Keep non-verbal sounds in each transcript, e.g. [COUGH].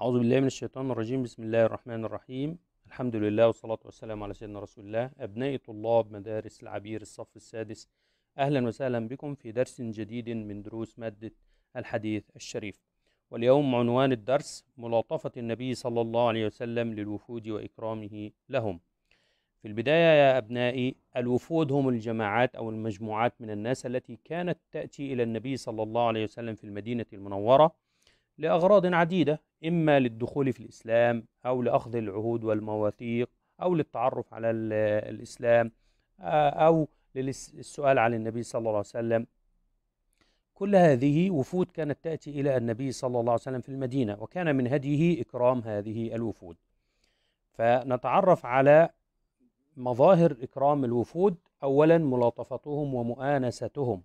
أعوذ بالله من الشيطان الرجيم بسم الله الرحمن الرحيم الحمد لله والصلاة والسلام على سيدنا رسول الله أبناء طلاب مدارس العبير الصف السادس أهلا وسهلا بكم في درس جديد من دروس مادة الحديث الشريف واليوم عنوان الدرس ملاطفة النبي صلى الله عليه وسلم للوفود وإكرامه لهم في البداية يا أبنائي الوفود هم الجماعات أو المجموعات من الناس التي كانت تأتي إلى النبي صلى الله عليه وسلم في المدينة المنورة لأغراض عديدة إما للدخول في الإسلام أو لأخذ العهود والمواثيق أو للتعرف على الإسلام آه، أو للسؤال عن النبي صلى الله عليه وسلم كل هذه وفود كانت تأتي إلى النبي صلى الله عليه وسلم في المدينة وكان من هديه إكرام هذه الوفود فنتعرف على مظاهر إكرام الوفود أولا ملاطفتهم ومؤانستهم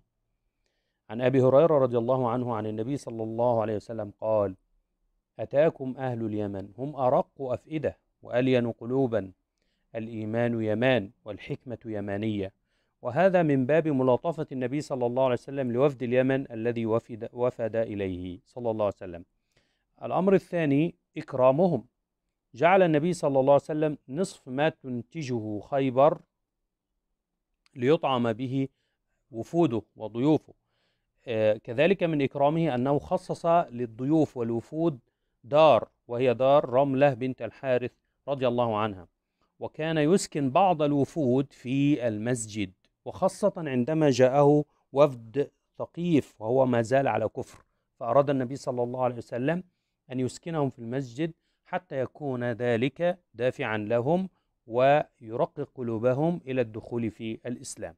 عن أبي هريرة رضي الله عنه عن النبي صلى الله عليه وسلم قال أتاكم أهل اليمن هم أرق أفئدة وألين قلوبا الإيمان يمان والحكمة يمانية وهذا من باب ملاطفة النبي صلى الله عليه وسلم لوفد اليمن الذي وفد, وفد إليه صلى الله عليه وسلم الأمر الثاني إكرامهم جعل النبي صلى الله عليه وسلم نصف ما تنتجه خيبر ليطعم به وفوده وضيوفه آه، كذلك من إكرامه أنه خصص للضيوف والوفود دار وهي دار رملة بنت الحارث رضي الله عنها وكان يسكن بعض الوفود في المسجد وخاصة عندما جاءه وفد ثقيف وهو ما زال على كفر فأراد النبي صلى الله عليه وسلم أن يسكنهم في المسجد حتى يكون ذلك دافعا لهم ويرقق قلوبهم إلى الدخول في الإسلام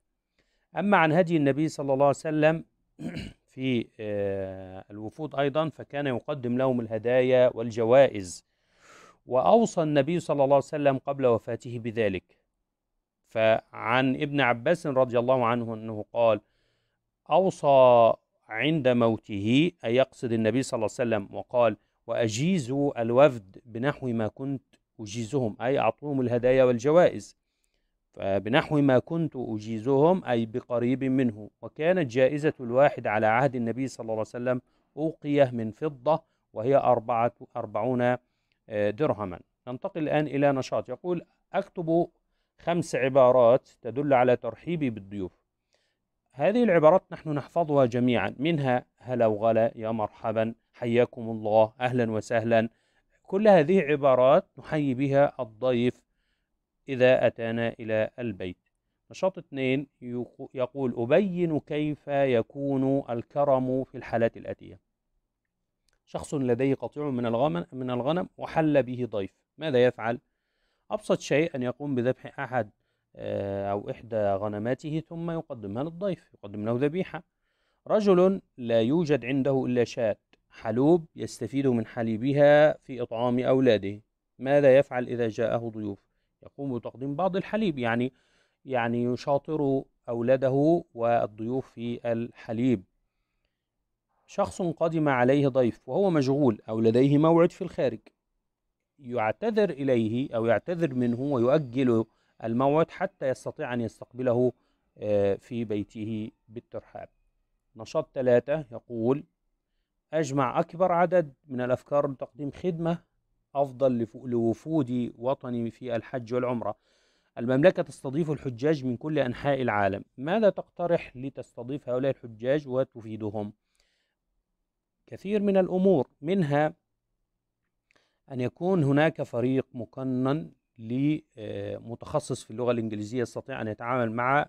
أما عن هدي النبي صلى الله عليه وسلم [CLEARS THROAT] في آه، الوفود أيضا فكان يقدم لهم الهدايا والجوائز وأوصى النبي صلى الله عليه وسلم قبل وفاته بذلك فعن ابن عباس رضي الله عنه أنه قال أوصى عند موته أي يقصد النبي صلى الله عليه وسلم وقال وأجيزوا الوفد بنحو ما كنت أجيزهم أي أعطوهم الهدايا والجوائز فبنحو ما كنت أجيزهم أي بقريب منه وكانت جائزة الواحد على عهد النبي صلى الله عليه وسلم أوقية من فضة وهي أربعة أربعون آه، درهما ننتقل الآن إلى نشاط يقول أكتب خمس عبارات تدل على ترحيبي بالضيوف هذه العبارات نحن نحفظها جميعا منها هلا وغلا يا مرحبا حياكم الله أهلا وسهلا كل هذه عبارات نحيي بها الضيف إذا أتانا إلى البيت نشاط اثنين يقول أبين كيف يكون الكرم في الحالات الآتية شخص لديه قطيع من الغنم من الغنم وحل به ضيف ماذا يفعل أبسط شيء أن يقوم بذبح أحد آه، أو إحدى غنماته ثم يقدمها للضيف يقدم له ذبيحة رجل لا يوجد عنده إلا شاة حلوب يستفيد من حليبها في إطعام أولاده ماذا يفعل إذا جاءه ضيوف يقوم بتقديم بعض الحليب يعني يعني يشاطر أولاده والضيوف في الحليب شخص قدم عليه ضيف وهو مشغول أو لديه موعد في الخارج يعتذر إليه أو يعتذر منه ويؤجل الموعد حتى يستطيع أن يستقبله آه، في بيته بالترحاب نشاط ثلاثة يقول أجمع أكبر عدد من الأفكار لتقديم خدمة أفضل لوفود وطني في الحج والعمرة المملكة تستضيف الحجاج من كل أنحاء العالم ماذا تقترح لتستضيف هؤلاء الحجاج وتفيدهم؟ كثير من الأمور منها أن يكون هناك فريق مقنن لمتخصص آه، في اللغة الإنجليزية يستطيع أن يتعامل مع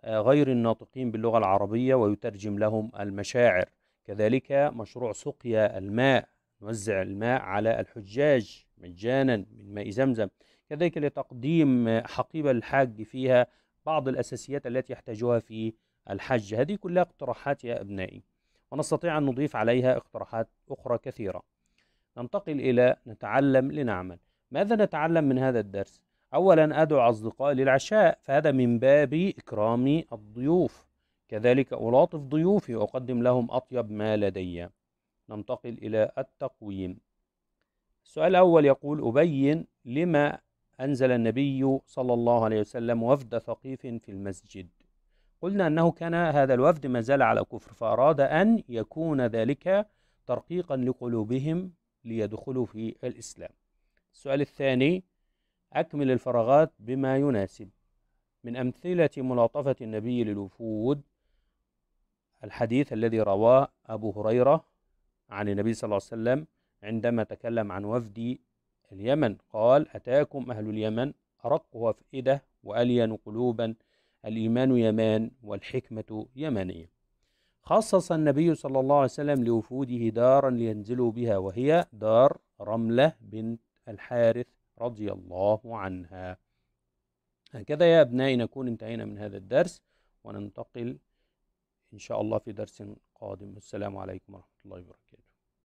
آه، غير الناطقين باللغة العربية ويترجم لهم المشاعر كذلك مشروع سقيا الماء نوزع الماء على الحجاج مجانا من ماء زمزم كذلك لتقديم حقيبة الحاج فيها بعض الأساسيات التي يحتاجها في الحج هذه كلها اقتراحات يا أبنائي ونستطيع أن نضيف عليها اقتراحات أخرى كثيرة ننتقل إلى نتعلم لنعمل ماذا نتعلم من هذا الدرس؟ أولا أدعو أصدقائي للعشاء فهذا من باب إكرام الضيوف كذلك ألاطف ضيوفي وأقدم لهم أطيب ما لدي ننتقل إلى التقويم السؤال الأول يقول أبين لما أنزل النبي صلى الله عليه وسلم وفد ثقيف في المسجد قلنا أنه كان هذا الوفد ما زال على كفر فأراد أن يكون ذلك ترقيقا لقلوبهم ليدخلوا في الإسلام السؤال الثاني أكمل الفراغات بما يناسب من أمثلة ملاطفة النبي للوفود الحديث الذي رواه أبو هريرة عن النبي صلى الله عليه وسلم عندما تكلم عن وفد اليمن قال أتاكم أهل اليمن أرق وفئدة وألين قلوبا الإيمان يمان والحكمة يمانية خصص النبي صلى الله عليه وسلم لوفوده دارا لينزلوا بها وهي دار رملة بنت الحارث رضي الله عنها هكذا يا أبنائي نكون انتهينا من هذا الدرس وننتقل إن شاء الله في درس قادم والسلام عليكم ورحمة الله وبركاته